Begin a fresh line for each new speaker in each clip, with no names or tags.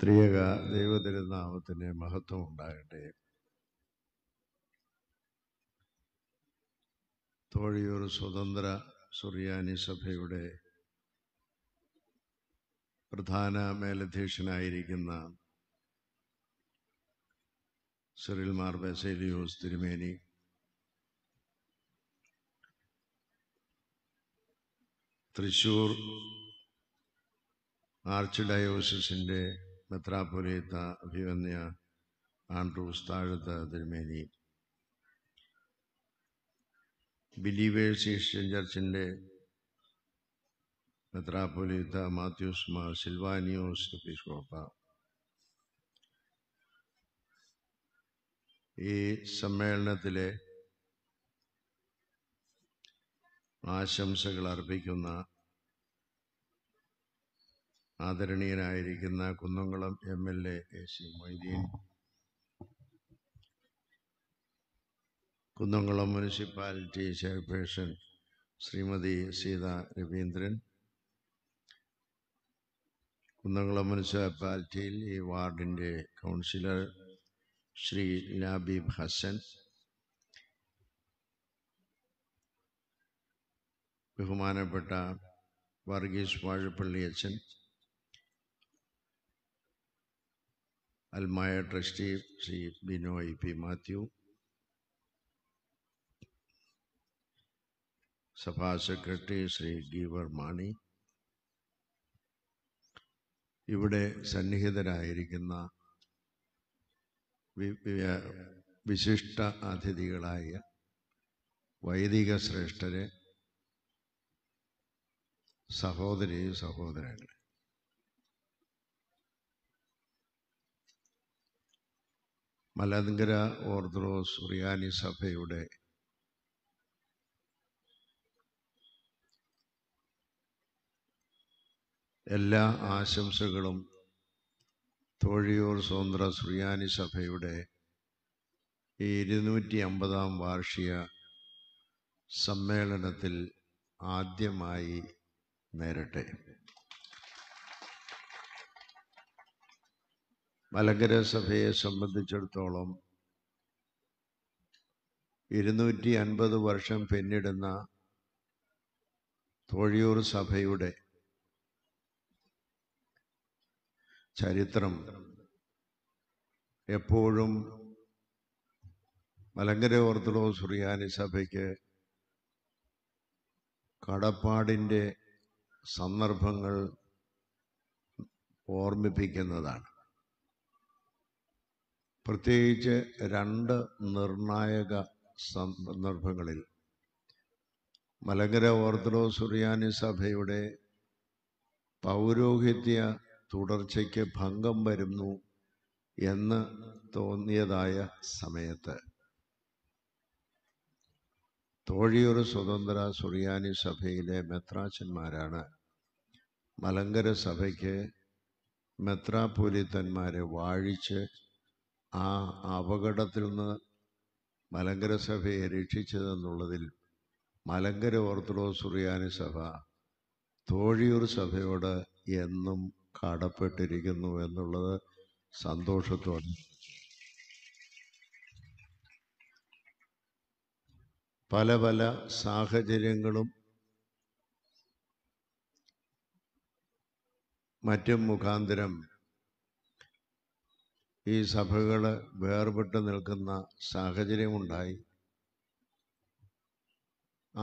ത്രിയക ദൈവതിരുനാമത്തിന് മഹത്വം ഉണ്ടാകട്ടെ തോഴിയൂർ സ്വതന്ത്ര സുറിയാനി സഭയുടെ പ്രധാന മേലധ്യക്ഷനായിരിക്കുന്ന സിറിൽ മാർ ബെസേലിയോസ് തിരുമേനി തൃശൂർ ആർച്ച് ഡയോസിസിൻ്റെ മെത്രാപൊലീത്ത അഭിവന്യ ആൻഡ്രൂസ് താഴത്ത് തിരുമേനി ബിലീവേഴ്സ് ഈസ്റ്റേൺ ചർച്ചിൻ്റെ മെത്രാപൊലീത്ത മാത്യൂസ് മാർ സിൽവാനിയോസ് എപ്പിസ്കോപ്പ ഈ സമ്മേളനത്തിലെ ആശംസകൾ അർപ്പിക്കുന്ന ആദരണീയനായിരിക്കുന്ന Kunnamkulam M L A A C Moideen Kunnamkulam municipality chairperson Shrimati Seetha Raveendran Kunnamkulam മുനിസിപ്പാലിറ്റിയിൽ ഈ വാർഡിൻ്റെ കൗൺസിലർ ശ്രീ ലാബീബ് ഹസൻ ബഹുമാനപ്പെട്ട വർഗീസ് വാഴപ്പള്ളി അച്ഛൻ അൽമായ ട്രസ്റ്റി ശ്രീ ബിനോയ് പി മാത്യു സഭാ സെക്രട്ടറി ശ്രീ ഗീവർ മാണി ഇവിടെ സന്നിഹിതരായിരിക്കുന്ന വിശിഷ്ട അതിഥികളായ വൈദിക ശ്രേഷ്ഠരെ സഹോദരി സഹോദരങ്ങളെ മലങ്കര ഓർത്തഡോക്സ് ഉറിയാനി സഭയുടെ എല്ലാ ആശംസകളും തോഴിയൂർ സ്വതന്ത്ര സുറിയാനി സഭയുടെ ഈ ഇരുന്നൂറ്റി അമ്പതാം വാർഷിക സമ്മേളനത്തിൽ ആദ്യമായി നേരട്ടെ മലങ്കര സഭയെ സംബന്ധിച്ചിടത്തോളം ഇരുന്നൂറ്റി അൻപത് വർഷം പിന്നിടുന്ന തോഴിയൂർ സഭയുടെ ചരിത്രം എപ്പോഴും മലങ്കര ഓർത്തഡോക്സ് റിയാനി സഭയ്ക്ക് കടപ്പാടിൻ്റെ സന്ദർഭങ്ങൾ ഓർമ്മിപ്പിക്കുന്നതാണ് പ്രത്യേകിച്ച് രണ്ട് നിർണായക സന്ദർഭങ്ങളിൽ മലങ്കര ഓർത്തഡോക്സ് സുറിയാനി സഭയുടെ പൗരോഹിത്യ തുടർച്ചയ്ക്ക് ഭംഗം വരുന്നു എന്ന് തോന്നിയതായ സമയത്ത് തോഴിയൊരു സ്വതന്ത്ര സുറിയാനി സഭയിലെ മെത്രാച്ചന്മാരാണ് മലങ്കര സഭയ്ക്ക് മെത്രാപൂലിത്തന്മാരെ വാഴിച്ച് ആ അപകടത്തിൽ നിന്ന് മലങ്കര സഭയെ രക്ഷിച്ചതെന്നുള്ളതിൽ മലങ്കര ഓർത്തഡോക്സ് സുറിയാനി സഭ തോഴിയൂർ സഭയോട് എന്നും കടപ്പെട്ടിരിക്കുന്നു എന്നുള്ളത് സന്തോഷത്തോടെ പല പല സാഹചര്യങ്ങളും മറ്റും മുഖാന്തരം ഈ സഭകൾ വേർപെട്ട് നിൽക്കുന്ന സാഹചര്യമുണ്ടായി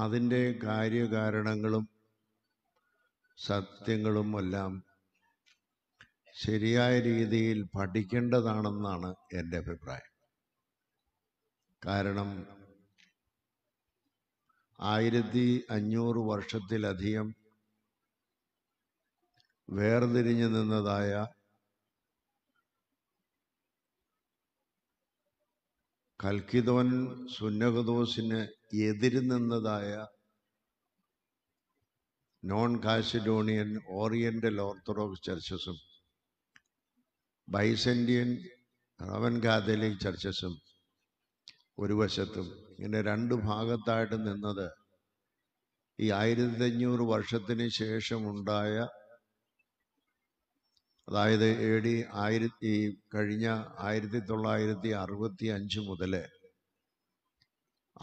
അതിൻ്റെ കാര്യകാരണങ്ങളും സത്യങ്ങളും എല്ലാം ശരിയായ രീതിയിൽ പഠിക്കേണ്ടതാണെന്നാണ് എൻ്റെ അഭിപ്രായം കാരണം ആയിരത്തി അഞ്ഞൂറ് വർഷത്തിലധികം വേർതിരിഞ്ഞു നിന്നതായ കൽക്കിതോൻ സുന്നഹദോസിന് എതിര് നിന്നതായ നോൺ കാസിഡോണിയൻ ഓറിയൻ്റൽ ഓർത്തഡോക്സ് ചർച്ചസും ബൈസെൻഡിയൻ റവൻ കാതലിക് ചർച്ചസും ഒരു വശത്തും ഇങ്ങനെ രണ്ട് ഭാഗത്തായിട്ട് നിന്നത് ഈ ആയിരത്തി അഞ്ഞൂറ് വർഷത്തിന് ശേഷമുണ്ടായ അതായത് എ ഡി ആയിരത്തി കഴിഞ്ഞ ആയിരത്തി തൊള്ളായിരത്തി അറുപത്തി അഞ്ച് മുതൽ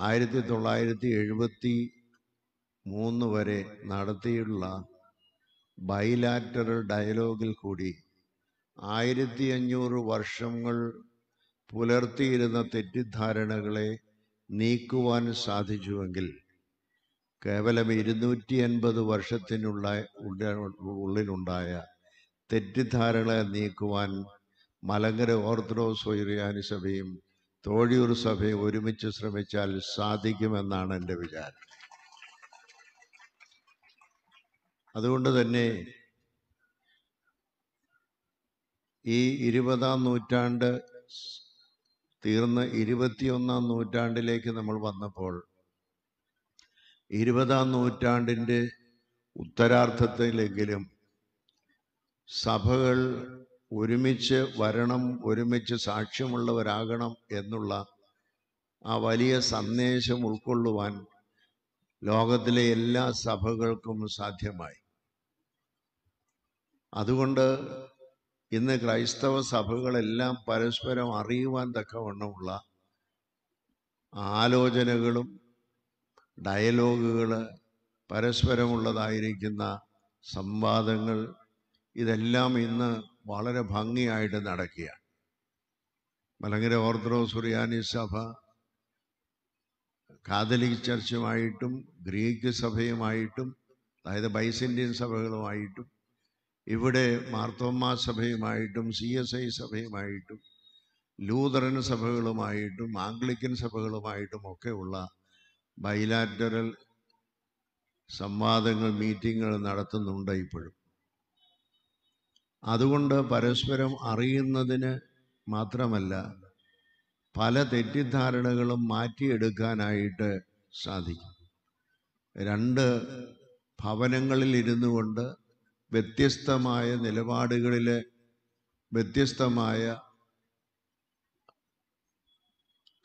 ആയിരത്തി തൊള്ളായിരത്തി എഴുപത്തി മൂന്ന് വരെ നടത്തിയിട്ടുള്ള ബൈലാക്ടറൽ ഡയലോഗിൽ കൂടി ആയിരത്തി അഞ്ഞൂറ് വർഷങ്ങൾ പുലർത്തിയിരുന്ന തെറ്റിദ്ധാരണകളെ നീക്കുവാൻ സാധിച്ചുവെങ്കിൽ കേവലം ഇരുന്നൂറ്റി അൻപത് വർഷത്തിനുള്ള ഉള്ളിലുണ്ടായ തെറ്റിദ്ധാരണ നീക്കുവാൻ മലങ്കര ഓർത്തഡോക്സ് ഒരിയാനി സഭയും തോഴിയൂർ സഭയും ഒരുമിച്ച് ശ്രമിച്ചാൽ സാധിക്കുമെന്നാണ് എൻ്റെ വിചാരം അതുകൊണ്ട് തന്നെ ഈ ഇരുപതാം നൂറ്റാണ്ട് തീർന്ന് ഇരുപത്തിയൊന്നാം നൂറ്റാണ്ടിലേക്ക് നമ്മൾ വന്നപ്പോൾ ഇരുപതാം നൂറ്റാണ്ടിൻ്റെ ഉത്തരാർത്ഥത്തിലെങ്കിലും സഭകൾ ഒരുമിച്ച് വരണം ഒരുമിച്ച് സാക്ഷ്യമുള്ളവരാകണം എന്നുള്ള ആ വലിയ സന്ദേശം ഉൾക്കൊള്ളുവാൻ ലോകത്തിലെ എല്ലാ സഭകൾക്കും സാധ്യമായി അതുകൊണ്ട് ഇന്ന് ക്രൈസ്തവ സഭകളെല്ലാം പരസ്പരം അറിയുവാൻ തക്കവണ്ണമുള്ള ആലോചനകളും ഡയലോഗുകൾ പരസ്പരമുള്ളതായിരിക്കുന്ന സംവാദങ്ങൾ ഇതെല്ലാം ഇന്ന് വളരെ ഭംഗിയായിട്ട് നടക്കുകയാണ് മലങ്കര ഓർത്തഡോക്സ് സുറിയാനി സഭ കാതലിക് ചർച്ചുമായിട്ടും ഗ്രീക്ക് സഭയുമായിട്ടും അതായത് ബൈസന്റിയൻ സഭകളുമായിട്ടും ഇവിടെ മാർത്തോമ്മ സഭയുമായിട്ടും സി എസ് ഐ സഭയുമായിട്ടും ലൂതറൻ സഭകളുമായിട്ടും ആംഗ്ലിക്കൻ സഭകളുമായിട്ടും ഒക്കെയുള്ള ബൈലാറ്ററൽ സംവാദങ്ങൾ മീറ്റിങ്ങുകൾ നടത്തുന്നുണ്ട് ഇപ്പോഴും അതുകൊണ്ട് പരസ്പരം അറിയുന്നതിന് മാത്രമല്ല പല തെറ്റിദ്ധാരണകളും മാറ്റിയെടുക്കാനായിട്ട് സാധിക്കും രണ്ട് ഭവനങ്ങളിൽ ഇരുന്നു കൊണ്ട് വ്യത്യസ്തമായ നിലപാടുകളിൽ വ്യത്യസ്തമായ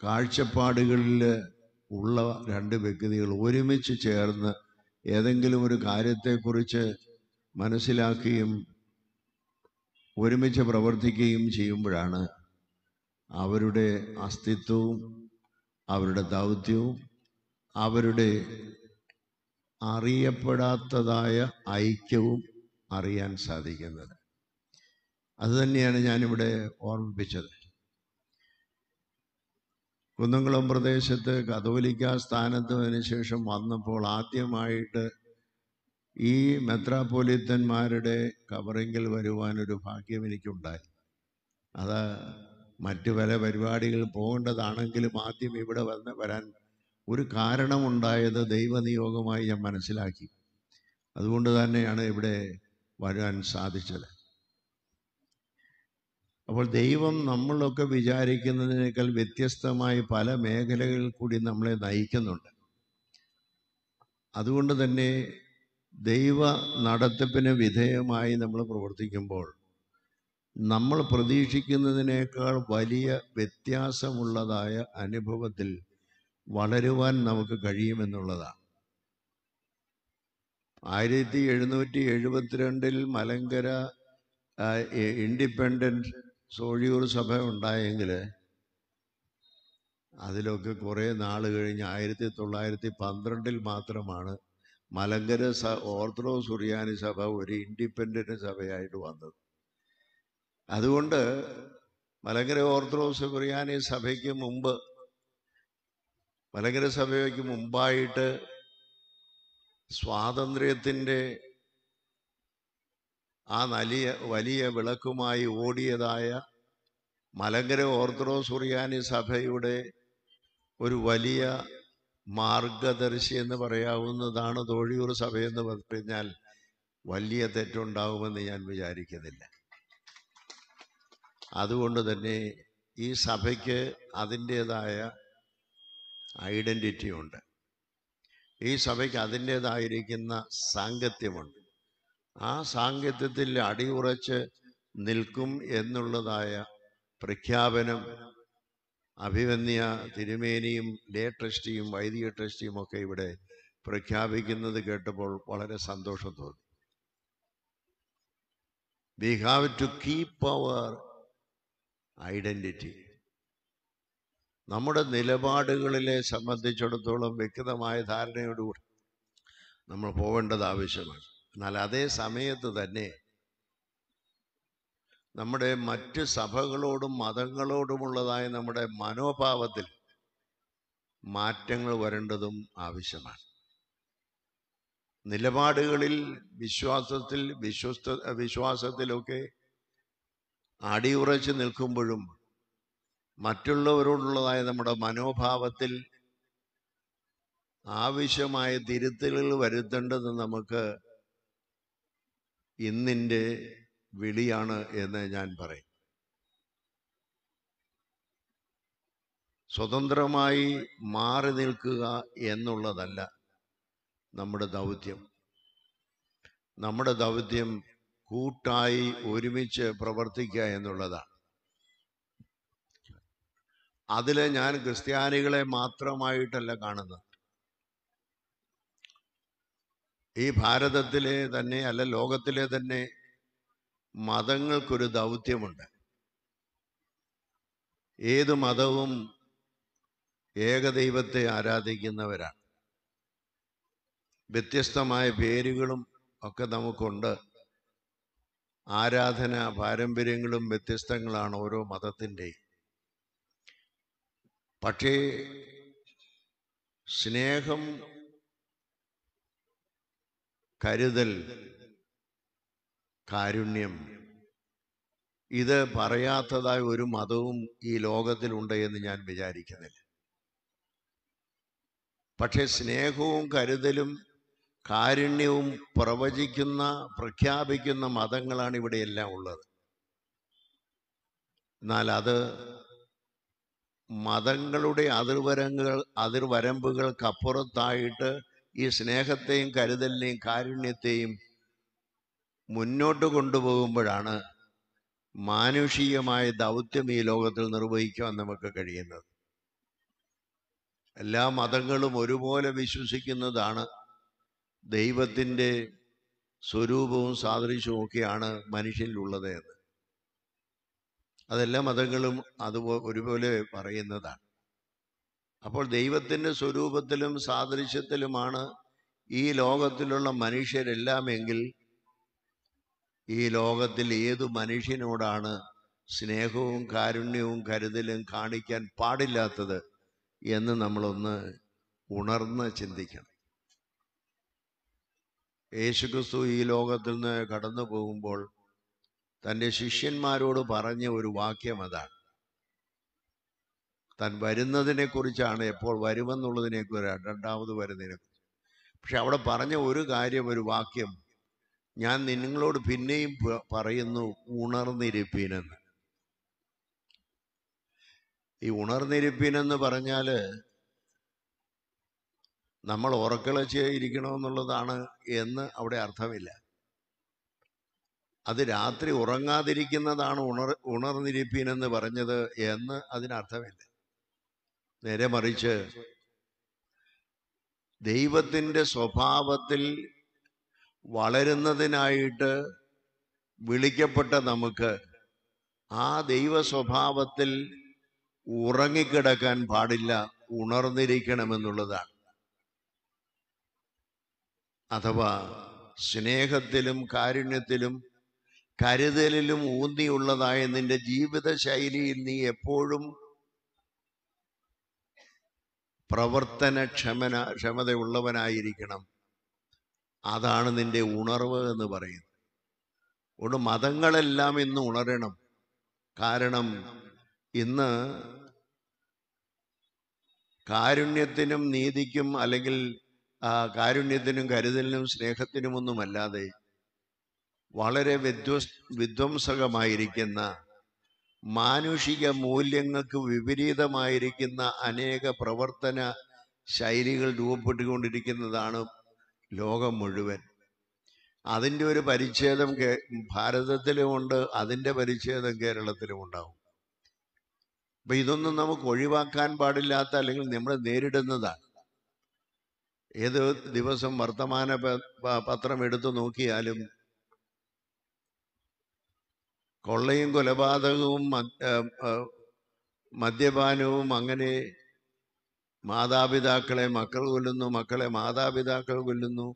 കാഴ്ചപ്പാടുകളിൽ ഉള്ള രണ്ട് വ്യക്തികൾ ഒരുമിച്ച് ചേർന്ന് ഏതെങ്കിലും ഒരു കാര്യത്തെക്കുറിച്ച് മനസ്സിലാക്കുകയും ഒരുമിച്ച് പ്രവർത്തിക്കുകയും ചെയ്യുമ്പോഴാണ് അവരുടെ അസ്തിത്വവും അവരുടെ ദൗത്യവും അവരുടെ അറിയപ്പെടാത്തതായ ഐക്യവും അറിയാൻ സാധിക്കുന്നത് അതുതന്നെയാണ് ഞാനിവിടെ ഓർമ്മിപ്പിച്ചത് കുന്നംകുളം പ്രദേശത്ത് കതോലിക്ക സ്ഥാനത്തിന് ശേഷം വന്നപ്പോൾ ആദ്യമായിട്ട് ഈ മെത്രാപ്പോലിത്തന്മാരുടെ കവറിങ്ങിൽ വരുവാനൊരു ഭാഗ്യം എനിക്കുണ്ടായി അത് മറ്റു പല പരിപാടികൾ പോകേണ്ടതാണെങ്കിലും ആദ്യം ഇവിടെ വന്ന് വരാൻ ഒരു കാരണമുണ്ടായത് ദൈവനിയോഗമായി ഞാൻ മനസ്സിലാക്കി അതുകൊണ്ട് തന്നെയാണ് ഇവിടെ വരാൻ സാധിച്ചത് അപ്പോൾ ദൈവം നമ്മളൊക്കെ വിചാരിക്കുന്നതിനേക്കാൾ വ്യത്യസ്തമായി പല മേഖലകളിൽ കൂടി നമ്മളെ നയിക്കുന്നുണ്ട് അതുകൊണ്ട് തന്നെ ദൈവ നടത്തിപ്പിന് വിധേയമായി നമ്മൾ പ്രവർത്തിക്കുമ്പോൾ നമ്മൾ പ്രതീക്ഷിക്കുന്നതിനേക്കാൾ വലിയ വ്യത്യാസമുള്ളതായ അനുഭവത്തിൽ വളരുവാൻ നമുക്ക് കഴിയുമെന്നുള്ളതാണ് ആയിരത്തി എഴുന്നൂറ്റി എഴുപത്തിരണ്ടിൽ മലങ്കര ഇൻഡിപെൻഡൻറ്റ് സോഴിയൂർ സഭ ഉണ്ടായെങ്കിൽ അതിലൊക്കെ കുറേ നാൾ കഴിഞ്ഞ് ആയിരത്തി തൊള്ളായിരത്തി പന്ത്രണ്ടിൽ മാത്രമാണ് മലങ്കര സ ഓർത്തഡോക്സ് സുറിയാനി സഭ ഒരു ഇൻഡിപെൻഡൻ്റ് സഭയായിട്ട് വന്നത് അതുകൊണ്ട് മലങ്കര ഓർത്തഡോക്സ് സുറിയാനി സഭയ്ക്ക് മുമ്പ് മലങ്കര സഭയ്ക്ക് മുമ്പായിട്ട് സ്വാതന്ത്ര്യത്തിൻ്റെ ആ വലിയ വലിയ വിളക്കുമായി ഓടിയതായ മലങ്കര ഓർത്തഡോക്സ് സുറിയാനി സഭയുടെ ഒരു വലിയ മാർഗദർശി എന്ന് പറയാവുന്നതാണ് തോഴിയൂർ സഭയെന്ന് പറഞ്ഞാൽ വലിയ തെറ്റുണ്ടാകുമെന്ന് ഞാൻ വിചാരിക്കുന്നില്ല അതുകൊണ്ട് തന്നെ ഈ സഭയ്ക്ക് അതിൻ്റേതായ ഐഡൻറ്റിറ്റി ഉണ്ട് ഈ സഭയ്ക്ക് അതിൻ്റേതായിരിക്കുന്ന സാങ്കത്യമുണ്ട് ആ സാങ്കത്യത്തിൽ അടിയുറച്ച് നിൽക്കും എന്നുള്ളതായ പ്രഖ്യാപനം അഭിവന്യ തിരുമേനിയും ഡേ ട്രസ്റ്റിയും വൈദിക ട്രസ്റ്റിയും ഒക്കെ ഇവിടെ പ്രഖ്യാപിക്കുന്നത് കേട്ടപ്പോൾ വളരെ സന്തോഷം തോന്നി we have to keep our identity നമ്മുടെ നിലപാടുകളിലെ സംബന്ധിച്ചിടത്തോളം വ്യക്തമായ ധാരണയോടുകൂടി നമ്മൾ പോകേണ്ടത് ആവശ്യമാണ് എന്നാൽ അതേ സമയത്ത് തന്നെ നമ്മുടെ മറ്റ് സഭകളോടും മതങ്ങളോടുമുള്ളതായ നമ്മുടെ മനോഭാവത്തിൽ മാറ്റങ്ങൾ വരേണ്ടതും ആവശ്യമാണ് നിലപാടുകളിൽ വിശ്വാസത്തിൽ വിശ്വസ്ത വിശ്വാസത്തിലൊക്കെ അടിയുറച്ച് നിൽക്കുമ്പോഴും മറ്റുള്ളവരോടുള്ളതായ നമ്മുടെ മനോഭാവത്തിൽ ആവശ്യമായ തിരുത്തലുകൾ വരുത്തേണ്ടത് നമുക്ക് ഇന്നിൻ്റെ വിളിയാണ് എന്ന് ഞാൻ പറയും സ്വതന്ത്രമായി മാറി നിൽക്കുക എന്നുള്ളതല്ല നമ്മുടെ ദൗത്യം നമ്മുടെ ദൗത്യം കൂട്ടായി ഒരുമിച്ച് പ്രവർത്തിക്കുക എന്നുള്ളതാണ് അതിൽ ഞാൻ ക്രിസ്ത്യാനികളെ മാത്രമായിട്ടല്ല കാണുന്നത് ഈ ഭാരതത്തിലെ തന്നെ അല്ല ലോകത്തിലെ തന്നെ മതങ്ങൾക്കൊരു ദൗത്യമുണ്ട് ഏത് മതവും ഏകദൈവത്തെ ആരാധിക്കുന്നവരാണ് വ്യത്യസ്തമായ പേരുകളും ഒക്കെ നമുക്കുണ്ട് ആരാധന പാരമ്പര്യങ്ങളും വ്യത്യസ്തങ്ങളാണ് ഓരോ മതത്തിൻ്റെയും പക്ഷേ സ്നേഹം കരുതൽ കാരുണ്യം ഇത് പറയാത്തതായ ഒരു മതവും ഈ ലോകത്തിലുണ്ട് എന്ന് ഞാൻ വിചാരിക്കുന്നില്ല പക്ഷേ സ്നേഹവും കരുതലും കാരുണ്യവും പ്രവചിക്കുന്ന പ്രഖ്യാപിക്കുന്ന മതങ്ങളാണ് ഇവിടെ എല്ലാം ഉള്ളത് എന്നാൽ അത് മതങ്ങളുടെ അതിർവരങ്ങൾ അതിർവരമ്പുകൾക്കപ്പുറത്തായിട്ട് ഈ സ്നേഹത്തെയും കരുതലിനെയും കാരുണ്യത്തെയും മുന്നോട്ട് കൊണ്ടുപോകുമ്പോഴാണ് മാനുഷികമായ ദൗത്യം ഈ ലോകത്തിൽ നിർവഹിക്കാൻ നമുക്ക് കഴിയുന്നത് എല്ലാ മതങ്ങളും ഒരുപോലെ വിശ്വസിക്കുന്നതാണ് ദൈവത്തിൻ്റെ സ്വരൂപവും സാദൃശ്യവും ഒക്കെയാണ് മനുഷ്യനിലുള്ളത് എന്ന് അതെല്ലാ മതങ്ങളും അതുപോലെ ഒരുപോലെ പറയുന്നതാണ് അപ്പോൾ ദൈവത്തിൻ്റെ സ്വരൂപത്തിലും സാദൃശ്യത്തിലുമാണ് ഈ ലോകത്തിലുള്ള മനുഷ്യരെല്ലാം ഈ ലോകത്തിൽ ഏതു മനുഷ്യനോടാണ് സ്നേഹവും കാരുണ്യവും കരുതലും കാണിക്കാൻ പാടില്ലാത്തത് എന്ന് നമ്മളൊന്ന് ഉണർന്ന് ചിന്തിക്കണം യേശുക്രിസ്തു ഈ ലോകത്തിൽ നിന്ന് കടന്നു പോകുമ്പോൾ തൻ്റെ ശിഷ്യന്മാരോട് പറഞ്ഞ ഒരു വാക്യം അതാണ് താൻ വരുന്നതിനെക്കുറിച്ചാണ് എപ്പോൾ വരുമെന്നുള്ളതിനെക്കുറിച്ച് രണ്ടാമത് വരുന്നതിനെക്കുറിച്ച് പക്ഷെ അവിടെ പറഞ്ഞ ഒരു കാര്യം ഒരു വാക്യം ഞാൻ നിങ്ങളോട് പിന്നെയും പറയുന്നു ഉണർന്നിരിപ്പീനെന്ന് ഈ ഉണർന്നിരിപ്പീനെന്ന് പറഞ്ഞാൽ നമ്മൾ ഉറക്കളച്ച് ഇരിക്കണമെന്നുള്ളതാണ് എന്ന് അവിടെ അർത്ഥമില്ല അത് രാത്രി ഉറങ്ങാതിരിക്കുന്നതാണ് ഉണർ ഉണർന്നിരിപ്പീനെന്ന് പറഞ്ഞത് എന്ന് അതിനർത്ഥമില്ല നേരെ മറിച്ച് ദൈവത്തിൻ്റെ സ്വഭാവത്തിൽ വളരുന്നതിനായിട്ട് വിളിക്കപ്പെട്ട നമുക്ക് ആ ദൈവ സ്വഭാവത്തിൽ ഉറങ്ങിക്കിടക്കാൻ പാടില്ല ഉണർന്നിരിക്കണമെന്നുള്ളതാണ് അഥവാ സ്നേഹത്തിലും കാരുണ്യത്തിലും കരുതലിലും ഊന്നിയുള്ളതായ നിന്റെ ജീവിത ശൈലിയിൽ നീ എപ്പോഴും പ്രവർത്തനക്ഷമന ക്ഷമതയുള്ളവനായിരിക്കണം അതാണ് നിന്റെ ഉണർവ് എന്ന് പറയുന്നത് അതുകൊണ്ട് മതങ്ങളെല്ലാം ഇന്ന് ഉണരണം കാരണം ഇന്ന് കാരുണ്യത്തിനും നീതിക്കും അല്ലെങ്കിൽ കാരുണ്യത്തിനും കരുതലിനും സ്നേഹത്തിനുമൊന്നുമല്ലാതെ വളരെ വിധ്വസ് വിധ്വംസകമായിരിക്കുന്ന മാനുഷിക മൂല്യങ്ങൾക്ക് വിപരീതമായിരിക്കുന്ന അനേക പ്രവർത്തന ശൈലികൾ രൂപപ്പെട്ടുകൊണ്ടിരിക്കുന്നതാണ് ലോകം മുഴുവൻ അതിൻ്റെ ഒരു പരിച്ഛേദം ഭാരതത്തിലുമുണ്ട് അതിൻ്റെ പരിച്ഛേദം കേരളത്തിലും ഉണ്ടാവും അപ്പം ഇതൊന്നും നമുക്ക് ഒഴിവാക്കാൻ പാടില്ലാത്ത അല്ലെങ്കിൽ നമ്മൾ നേരിടുന്നതാണ് ഏത് ദിവസം വർത്തമാന പത്രം എടുത്തു നോക്കിയാലും കൊള്ളയും കൊലപാതകവും മദ്യപാനവും അങ്ങനെ മാതാപിതാക്കളെ മക്കൾ കൊല്ലുന്നു മക്കളെ മാതാപിതാക്കൾ കൊല്ലുന്നു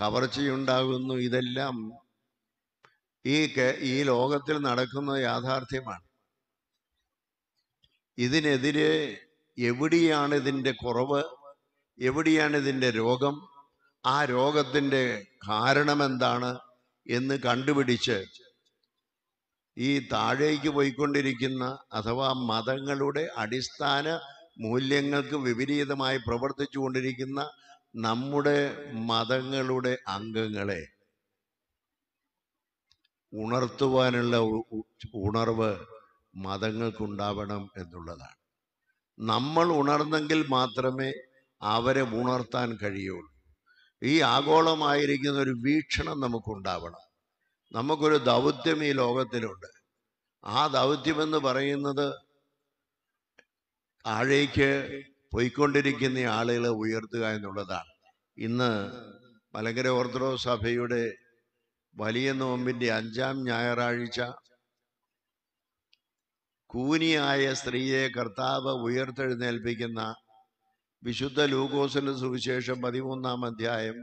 കവർച്ചയുണ്ടാകുന്നു ഇതെല്ലാം ഈ ഈ ലോകത്തിൽ നടക്കുന്ന യാഥാർത്ഥ്യമാണ് ഇതിനെതിരെ എവിടെയാണ് ഇതിൻ്റെ കുറവ് എവിടെയാണ് ഇതിൻ്റെ രോഗം ആ രോഗത്തിൻ്റെ കാരണമെന്താണ് എന്ന് കണ്ടുപിടിച്ച് ഈ താഴേക്ക് പോയിക്കൊണ്ടിരിക്കുന്ന അഥവാ മതങ്ങളുടെ അടിസ്ഥാന മൂല്യങ്ങൾക്ക് വിപരീതമായി പ്രവർത്തിച്ചു കൊണ്ടിരിക്കുന്ന നമ്മുടെ മതങ്ങളുടെ അംഗങ്ങളെ ഉണർത്തുവാനുള്ള ഉണർവ് മതങ്ങൾക്കുണ്ടാവണം എന്നുള്ളതാണ് നമ്മൾ ഉണർന്നെങ്കിൽ മാത്രമേ അവരെ ഉണർത്താൻ കഴിയുള്ളൂ ഈ ആഗോളമായിരിക്കുന്ന ഒരു വീക്ഷണം നമുക്കുണ്ടാവണം നമുക്കൊരു ദൗത്യം ഈ ലോകത്തിലുണ്ട് ആ ദൗത്യമെന്ന് പറയുന്നത് താഴേക്ക് പോയിക്കൊണ്ടിരിക്കുന്ന ആളുകളെ ഉയർത്തുക എന്നുള്ളതാണ് ഇന്ന് മലങ്കര ഓർത്തഡോക്സ് സഭയുടെ വലിയ നോമ്പിൻ്റെ അഞ്ചാം ഞായറാഴ്ച കൂനിയായ സ്ത്രീയെ കർത്താവ് ഉയർത്തെഴുന്നേൽപ്പിക്കുന്ന വിശുദ്ധ ലൂക്കോസിൻ്റെ സുവിശേഷം പതിമൂന്നാം അധ്യായം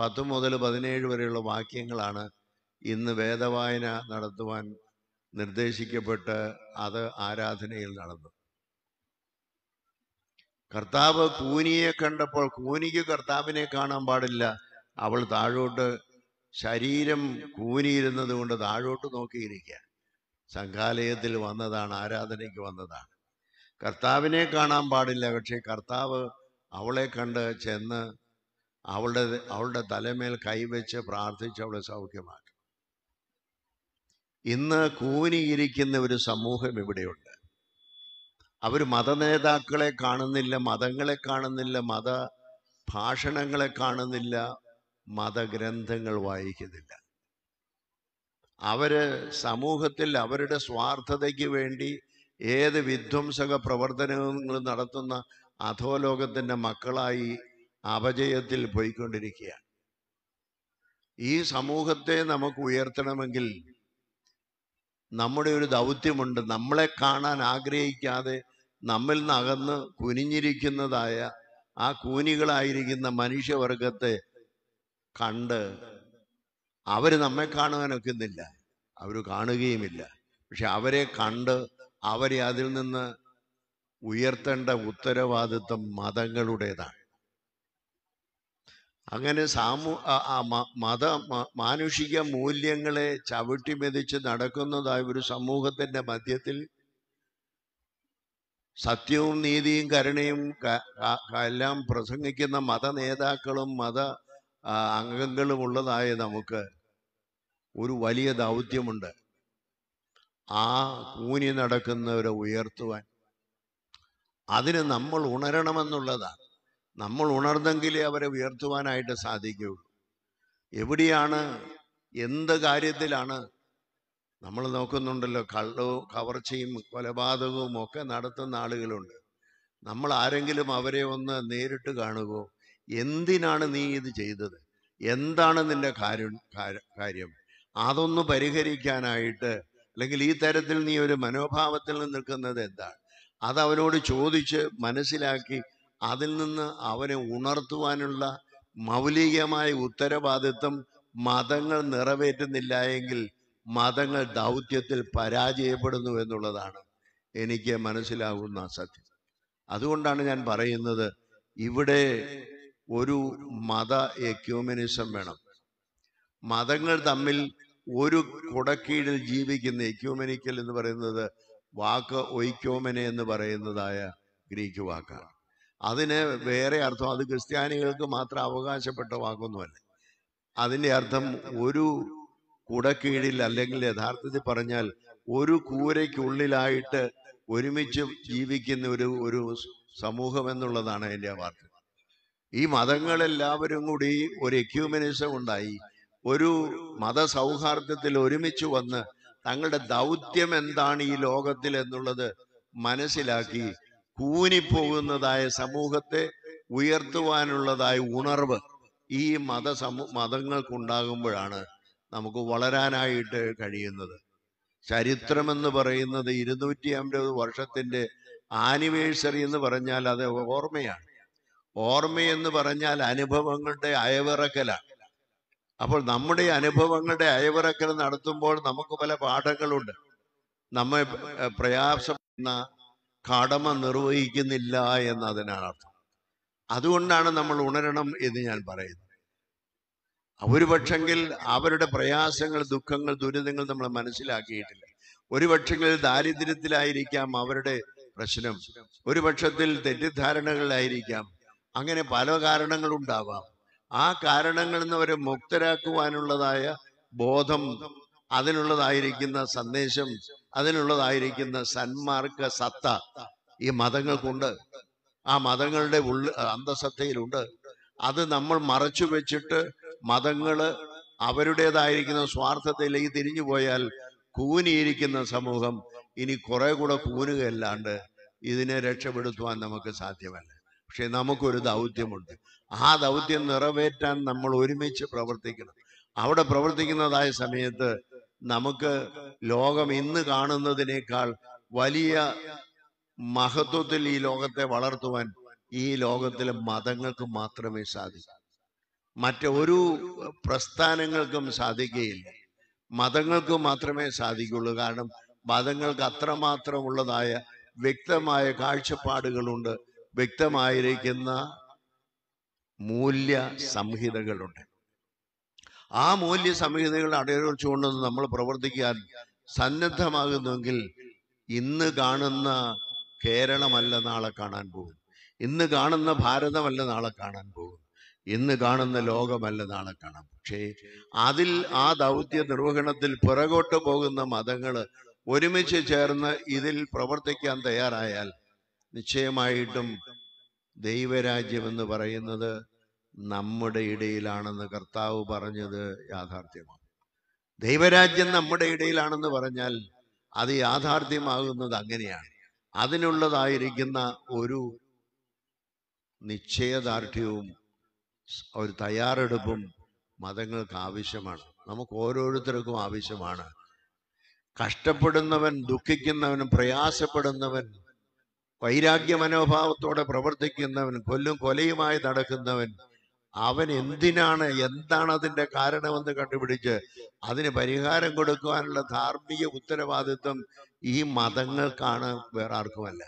പത്ത് മുതൽ പതിനേഴ് വരെയുള്ള വാക്യങ്ങളാണ് ഇന്ന് വേദവായന നടത്തുവാൻ നിർദ്ദേശിക്കപ്പെട്ട് അത് ആരാധനയിൽ നടന്നു കർത്താവ് കൂനിയെ കണ്ടപ്പോൾ കൂനിക്ക് കർത്താവിനെ കാണാൻ പാടില്ല അവൾ താഴോട്ട് ശരീരം കൂനിയിരുന്നത് കൊണ്ട് താഴോട്ട് നോക്കിയിരിക്കുക സംഘാലയത്തിൽ വന്നതാണ് ആരാധനയ്ക്ക് വന്നതാണ് കർത്താവിനെ കാണാൻ പാടില്ല പക്ഷേ കർത്താവ് അവളെ കണ്ട് ചെന്ന് അവളുടെ അവളുടെ തലമേൽ കൈവച്ച് പ്രാർത്ഥിച്ച് അവളെ സൗഖ്യമാക്കി ഇന്ന് കൂനിയിരിക്കുന്ന ഒരു സമൂഹം ഇവിടെയുണ്ട് അവർ മത നേതാക്കളെ കാണുന്നില്ല മതങ്ങളെ കാണുന്നില്ല മത ഭാഷണങ്ങളെ കാണുന്നില്ല മതഗ്രന്ഥങ്ങൾ വായിക്കുന്നില്ല അവര് സമൂഹത്തിൽ അവരുടെ സ്വാർത്ഥതയ്ക്ക് വേണ്ടി ഏത് വിധ്വംസക പ്രവർത്തനങ്ങളും നടത്തുന്ന അധോലോകത്തിൻ്റെ മക്കളായി അപജയത്തിൽ പോയിക്കൊണ്ടിരിക്കുകയാണ് ഈ സമൂഹത്തെ നമുക്ക് ഉയർത്തണമെങ്കിൽ നമ്മുടെ ഒരു ദൗത്യമുണ്ട് നമ്മളെ കാണാൻ ആഗ്രഹിക്കാതെ നമ്മിൽ നിന്നകന്ന് കുനിഞ്ഞിരിക്കുന്നതായ ആ കൂനികളായിരിക്കുന്ന മനുഷ്യവർഗത്തെ കണ്ട് അവർ നമ്മെ കാണുവാനൊക്കുന്നില്ല അവർ കാണുകയുമില്ല പക്ഷെ അവരെ കണ്ട് അവരെ അതിൽ നിന്ന് ഉയർത്തേണ്ട ഉത്തരവാദിത്വം മതങ്ങളുടേതാണ് അങ്ങനെ സാമൂ മത മാനുഷിക മൂല്യങ്ങളെ ചവിട്ടിമെതിച്ച് നടക്കുന്നതായ ഒരു സമൂഹത്തിൻ്റെ മധ്യത്തിൽ സത്യവും നീതിയും കരുണയും എല്ലാം പ്രസംഗിക്കുന്ന മത നേതാക്കളും മത അംഗങ്ങളും ഉള്ളതായ നമുക്ക് ഒരു വലിയ ദൗത്യമുണ്ട് ആ കൂനി നടക്കുന്നവരെ ഉയർത്തുവാൻ അതിന് നമ്മൾ ഉണരണമെന്നുള്ളതാണ് നമ്മൾ ഉണർന്നെങ്കിലേ അവരെ ഉയർത്തുവാനായിട്ട് സാധിക്കുകയുള്ളൂ എവിടെയാണ് എന്ത് കാര്യത്തിലാണ് നമ്മൾ നോക്കുന്നുണ്ടല്ലോ കള്ളവും കവർച്ചയും കൊലപാതകവും ഒക്കെ നടത്തുന്ന ആളുകളുണ്ട് നമ്മൾ ആരെങ്കിലും അവരെ ഒന്ന് നേരിട്ട് കാണുകയോ എന്തിനാണ് നീ ഇത് ചെയ്തത് എന്താണ് നിന്റെ കാര്യം അതൊന്ന് പരിഹരിക്കാനായിട്ട് അല്ലെങ്കിൽ ഈ തരത്തിൽ നീ ഒരു മനോഭാവത്തിൽ നിൽക്കുന്നത് എന്താണ് അത് അവനോട് ചോദിച്ച് മനസ്സിലാക്കി അതിൽ നിന്ന് അവനെ ഉണർത്തുവാനുള്ള മൗലികമായ ഉത്തരവാദിത്വം മതങ്ങൾ നിറവേറ്റുന്നില്ല മതങ്ങൾ ദൗത്യത്തിൽ പരാജയപ്പെടുന്നു എന്നുള്ളതാണ് എനിക്ക് മനസ്സിലാകുന്ന സത്യം അതുകൊണ്ടാണ് ഞാൻ പറയുന്നത് ഇവിടെ ഒരു മത എക്യൂമനിസം വേണം മതങ്ങൾ തമ്മിൽ ഒരു കുടക്കീഴിൽ ജീവിക്കുന്ന എക്യൂമെനിക്കൽ എന്ന് പറയുന്നത് വാക്ക് ഒയ്ക്യോമനെ എന്ന് പറയുന്നതായ ഗ്രീക്ക് വാക്കാണ് അതിന് വേറെ അർത്ഥം അത് ക്രിസ്ത്യാനികൾക്ക് മാത്രം അവകാശപ്പെട്ട വാക്കൊന്നുമല്ല അതിൻ്റെ അർത്ഥം ഒരു കുടക്കീഴിൽ അല്ലെങ്കിൽ യഥാർത്ഥത്തിൽ പറഞ്ഞാൽ ഒരു കൂരയ്ക്കുള്ളിലായിട്ട് ഒരുമിച്ച് ജീവിക്കുന്ന ഒരു ഒരു സമൂഹം എന്നുള്ളതാണ് അതിൻ്റെ വാർത്ത ഈ മതങ്ങളെല്ലാവരും കൂടി ഒരു എക്യൂമനിസം ഉണ്ടായി ഒരു മതസൗഹാർദ്ദത്തിൽ ഒരുമിച്ച് വന്ന് തങ്ങളുടെ ദൗത്യം എന്താണ് ഈ ലോകത്തിൽ എന്നുള്ളത് മനസ്സിലാക്കി കൂനിപ്പോകുന്നതായ സമൂഹത്തെ ഉയർത്തുവാനുള്ളതായ ഉണർവ് ഈ മത സമൂ മതങ്ങൾക്കുണ്ടാകുമ്പോഴാണ് നമുക്ക് വളരാനായിട്ട് കഴിയുന്നത് എന്ന് പറയുന്നത് ഇരുന്നൂറ്റി അമ്പത് വർഷത്തിൻ്റെ ആനിവേഴ്സറി എന്ന് പറഞ്ഞാൽ അത് ഓർമ്മയാണ് ഓർമ്മയെന്ന് പറഞ്ഞാൽ അനുഭവങ്ങളുടെ അയവിറക്കലാണ് അപ്പോൾ നമ്മുടെ അനുഭവങ്ങളുടെ അയവിറക്കൽ നടത്തുമ്പോൾ നമുക്ക് പല പാഠങ്ങളുണ്ട് നമ്മെ പ്രയാസപ്പെടുന്ന കടമ നിർവഹിക്കുന്നില്ല എന്നതിനാണ് അർത്ഥം അതുകൊണ്ടാണ് നമ്മൾ ഉണരണം എന്ന് ഞാൻ പറയുന്നത് ഒരു പക്ഷെങ്കിൽ അവരുടെ പ്രയാസങ്ങൾ ദുഃഖങ്ങൾ ദുരിതങ്ങൾ നമ്മൾ മനസ്സിലാക്കിയിട്ടില്ല ഒരു പക്ഷെങ്കിൽ ദാരിദ്ര്യത്തിലായിരിക്കാം അവരുടെ പ്രശ്നം ഒരു പക്ഷത്തിൽ തെറ്റിദ്ധാരണകളിലായിരിക്കാം അങ്ങനെ പല കാരണങ്ങളുണ്ടാവാം ആ കാരണങ്ങളിൽ നിന്ന് അവരെ മുക്തരാക്കുവാനുള്ളതായ ബോധം അതിനുള്ളതായിരിക്കുന്ന സന്ദേശം അതിനുള്ളതായിരിക്കുന്ന സന്മാർഗ സത്ത ഈ മതങ്ങൾക്കുണ്ട് ആ മതങ്ങളുടെ ഉള്ള അന്തസത്തയിലുണ്ട് അത് നമ്മൾ മറച്ചു വെച്ചിട്ട് മതങ്ങള് അവരുടേതായിരിക്കുന്ന സ്വാർത്ഥത്തിലേക്ക് തിരിഞ്ഞു പോയാൽ കൂനിയിരിക്കുന്ന സമൂഹം ഇനി കുറെ കൂടെ കൂനുകയല്ലാണ്ട് ഇതിനെ രക്ഷപ്പെടുത്തുവാൻ നമുക്ക് സാധ്യമല്ല പക്ഷെ നമുക്കൊരു ദൗത്യമുണ്ട് ആ ദൗത്യം നിറവേറ്റാൻ നമ്മൾ ഒരുമിച്ച് പ്രവർത്തിക്കണം അവിടെ പ്രവർത്തിക്കുന്നതായ സമയത്ത് നമുക്ക് ലോകം ഇന്ന് കാണുന്നതിനേക്കാൾ വലിയ മഹത്വത്തിൽ ഈ ലോകത്തെ വളർത്തുവാൻ ഈ ലോകത്തിലെ മതങ്ങൾക്ക് മാത്രമേ സാധിക്കൂ മറ്റൊരു പ്രസ്ഥാനങ്ങൾക്കും സാധിക്കുകയില്ല മതങ്ങൾക്ക് മാത്രമേ സാധിക്കുള്ളൂ കാരണം മതങ്ങൾക്ക് അത്രമാത്രമുള്ളതായ വ്യക്തമായ കാഴ്ചപ്പാടുകളുണ്ട് വ്യക്തമായിരിക്കുന്ന മൂല്യ സംഹിതകളുണ്ട് ആ മൂല്യ സംഹിതകൾ അടയൊഴിച്ചുകൊണ്ട് നമ്മൾ പ്രവർത്തിക്കാൻ സന്നദ്ധമാകുന്നുവെങ്കിൽ ഇന്ന് കാണുന്ന കേരളമല്ല നാളെ കാണാൻ പോകും ഇന്ന് കാണുന്ന ഭാരതമല്ല നാളെ കാണാൻ പോകും ഇന്ന് കാണുന്ന ലോകമല്ല നാളെ കാണാം പക്ഷേ അതിൽ ആ ദൗത്യ നിർവഹണത്തിൽ പുറകോട്ട് പോകുന്ന മതങ്ങൾ ഒരുമിച്ച് ചേർന്ന് ഇതിൽ പ്രവർത്തിക്കാൻ തയ്യാറായാൽ നിശ്ചയമായിട്ടും ദൈവരാജ്യം എന്ന് പറയുന്നത് നമ്മുടെ ഇടയിലാണെന്ന് കർത്താവ് പറഞ്ഞത് യാഥാർത്ഥ്യമാണ് ദൈവരാജ്യം നമ്മുടെ ഇടയിലാണെന്ന് പറഞ്ഞാൽ അത് യാഥാർത്ഥ്യമാകുന്നത് അങ്ങനെയാണ് അതിനുള്ളതായിരിക്കുന്ന ഒരു നിശ്ചയദാർഢ്യവും ഒരു തയ്യാറെടുപ്പും മതങ്ങൾക്ക് ആവശ്യമാണ് നമുക്ക് ഓരോരുത്തർക്കും ആവശ്യമാണ് കഷ്ടപ്പെടുന്നവൻ ദുഃഖിക്കുന്നവൻ പ്രയാസപ്പെടുന്നവൻ വൈരാഗ്യ മനോഭാവത്തോടെ പ്രവർത്തിക്കുന്നവൻ കൊല്ലും കൊലയുമായി നടക്കുന്നവൻ അവൻ എന്തിനാണ് എന്താണ് അതിന്റെ കാരണമെന്ന് കണ്ടുപിടിച്ച് അതിന് പരിഹാരം കൊടുക്കുവാനുള്ള ധാർമ്മിക ഉത്തരവാദിത്വം ഈ മതങ്ങൾക്കാണ് വേറെ ആർക്കുമല്ല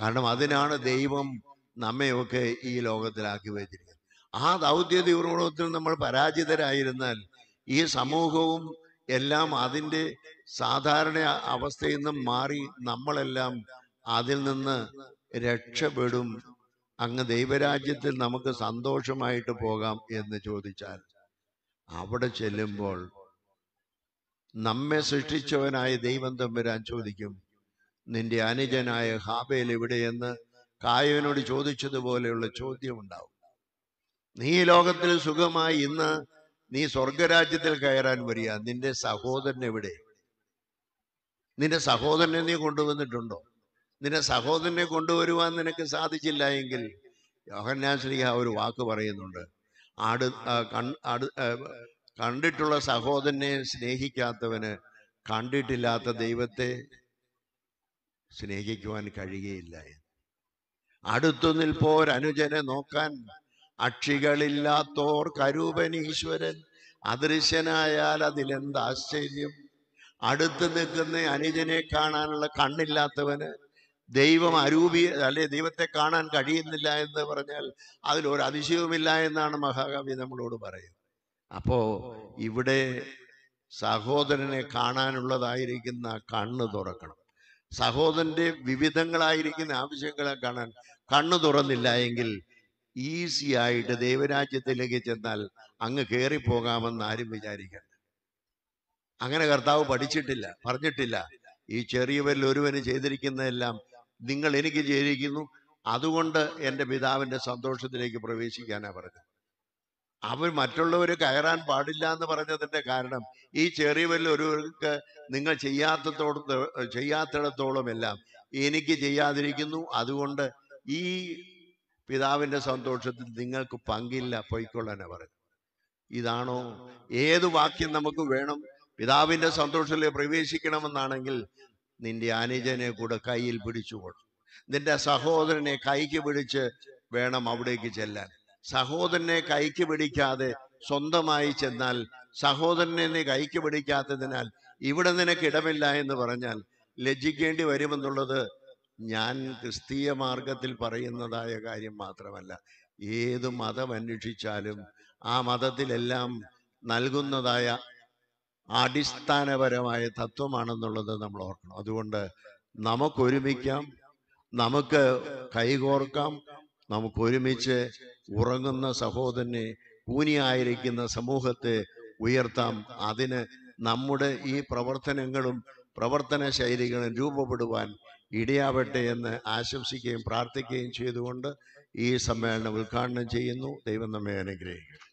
കാരണം അതിനാണ് ദൈവം നമ്മയൊക്കെ ഈ ലോകത്തിലാക്കി വെച്ചിരിക്കുന്നത് ആ ദൗത്യ ദൗത്യപൂർവത്തിൽ നമ്മൾ പരാജിതരായിരുന്നാൽ ഈ സമൂഹവും എല്ലാം അതിൻ്റെ സാധാരണ അവസ്ഥയിൽ നിന്നും മാറി നമ്മളെല്ലാം അതിൽ നിന്ന് രക്ഷപ്പെടും അങ്ങ് ദൈവരാജ്യത്തിൽ നമുക്ക് സന്തോഷമായിട്ട് പോകാം എന്ന് ചോദിച്ചാൽ അവിടെ ചെല്ലുമ്പോൾ നമ്മെ സൃഷ്ടിച്ചവനായ ദൈവം തമ്പുരാൻ ചോദിക്കും നിന്റെ അനുജനായ ഹാബേൽ എവിടെയെന്ന് കായവനോട് ചോദിച്ചതുപോലെയുള്ള ചോദ്യമുണ്ടാവും നീ ഈ ലോകത്തിൽ സുഖമായി ഇന്ന് നീ സ്വർഗരാജ്യത്തിൽ കയറാൻ വരിക നിന്റെ സഹോദരൻ എവിടെ നിന്റെ സഹോദരനെ നീ കൊണ്ടുവന്നിട്ടുണ്ടോ നിന്റെ സഹോദരനെ കൊണ്ടുവരുവാൻ നിനക്ക് സാധിച്ചില്ല എങ്കിൽ യോഹന്യാശ്രീഹ ഒരു വാക്ക് പറയുന്നുണ്ട് ആട് കണ് കണ്ടിട്ടുള്ള സഹോദരനെ സ്നേഹിക്കാത്തവന് കണ്ടിട്ടില്ലാത്ത ദൈവത്തെ സ്നേഹിക്കുവാൻ കഴിയുകയില്ല അടുത്തു അനുജനെ നോക്കാൻ അക്ഷികളില്ലാത്തോർ കരൂപനീശ്വരൻ അദൃശ്യനായാൽ അതിലെന്താശ്ചര്യം അടുത്ത് നിൽക്കുന്ന അനുജനെ കാണാനുള്ള കണ്ണില്ലാത്തവന് ദൈവം അരൂപി അല്ലെ ദൈവത്തെ കാണാൻ കഴിയുന്നില്ല എന്ന് പറഞ്ഞാൽ അതിലൊരു അതിശയവുമില്ല എന്നാണ് മഹാകവി നമ്മളോട് പറയുന്നത് അപ്പോ ഇവിടെ സഹോദരനെ കാണാനുള്ളതായിരിക്കുന്ന കണ്ണ് തുറക്കണം സഹോദരന്റെ വിവിധങ്ങളായിരിക്കുന്ന ആവശ്യങ്ങളെ കാണാൻ കണ്ണു തുറന്നില്ല എങ്കിൽ ഈസി ആയിട്ട് ദൈവരാജ്യത്തിലേക്ക് ചെന്നാൽ അങ്ങ് കയറിപ്പോകാമെന്ന് ആരും വിചാരിക്കണ്ട അങ്ങനെ കർത്താവ് പഠിച്ചിട്ടില്ല പറഞ്ഞിട്ടില്ല ഈ ചെറിയവരിൽ ഒരുവന് ചെയ്തിരിക്കുന്നതെല്ലാം നിങ്ങൾ എനിക്ക് ചെയ്തിരിക്കുന്നു അതുകൊണ്ട് എൻ്റെ പിതാവിൻ്റെ സന്തോഷത്തിലേക്ക് പ്രവേശിക്കാനാണ് പറഞ്ഞത് അവർ മറ്റുള്ളവർ കയറാൻ പാടില്ല എന്ന് പറഞ്ഞതിൻ്റെ കാരണം ഈ ചെറിയവരിൽ ഒരുവർക്ക് നിങ്ങൾ ചെയ്യാത്തോട് ചെയ്യാത്തിടത്തോളം എല്ലാം എനിക്ക് ചെയ്യാതിരിക്കുന്നു അതുകൊണ്ട് ഈ പിതാവിൻ്റെ സന്തോഷത്തിൽ നിങ്ങൾക്ക് പങ്കില്ല പൊയ്ക്കൊള്ളനെ പറഞ്ഞു ഇതാണോ ഏത് വാക്യം നമുക്ക് വേണം പിതാവിൻ്റെ സന്തോഷത്തിൽ പ്രവേശിക്കണമെന്നാണെങ്കിൽ നിന്റെ അനുജനെ കൂടെ കയ്യിൽ പിടിച്ചുകൊള്ളു നിന്റെ സഹോദരനെ കൈക്ക് പിടിച്ച് വേണം അവിടേക്ക് ചെല്ലാൻ സഹോദരനെ കൈക്ക് പിടിക്കാതെ സ്വന്തമായി ചെന്നാൽ സഹോദരനെ നീ കൈക്ക് പിടിക്കാത്തതിനാൽ ഇവിടെ നിനക്ക് ഇടമില്ല എന്ന് പറഞ്ഞാൽ ലജ്ജിക്കേണ്ടി വരുമെന്നുള്ളത് ഞാൻ ക്രിസ്തീയ മാർഗത്തിൽ പറയുന്നതായ കാര്യം മാത്രമല്ല ഏത് മതം അന്വേഷിച്ചാലും ആ മതത്തിലെല്ലാം നൽകുന്നതായ അടിസ്ഥാനപരമായ തത്വമാണെന്നുള്ളത് നമ്മൾ ഓർക്കണം അതുകൊണ്ട് നമുക്കൊരുമിക്കാം നമുക്ക് കൈകോർക്കാം നമുക്കൊരുമിച്ച് ഉറങ്ങുന്ന സഹോദരനെ കൂനിയായിരിക്കുന്ന സമൂഹത്തെ ഉയർത്താം അതിന് നമ്മുടെ ഈ പ്രവർത്തനങ്ങളും പ്രവർത്തന ശൈലികളും രൂപപ്പെടുവാൻ ഇടയാവട്ടെ എന്ന് ആശംസിക്കുകയും പ്രാർത്ഥിക്കുകയും ചെയ്തുകൊണ്ട് ഈ സമ്മേളനം ഉദ്ഘാടനം ചെയ്യുന്നു ദൈവം നമ്മെ അനുഗ്രഹിക്കും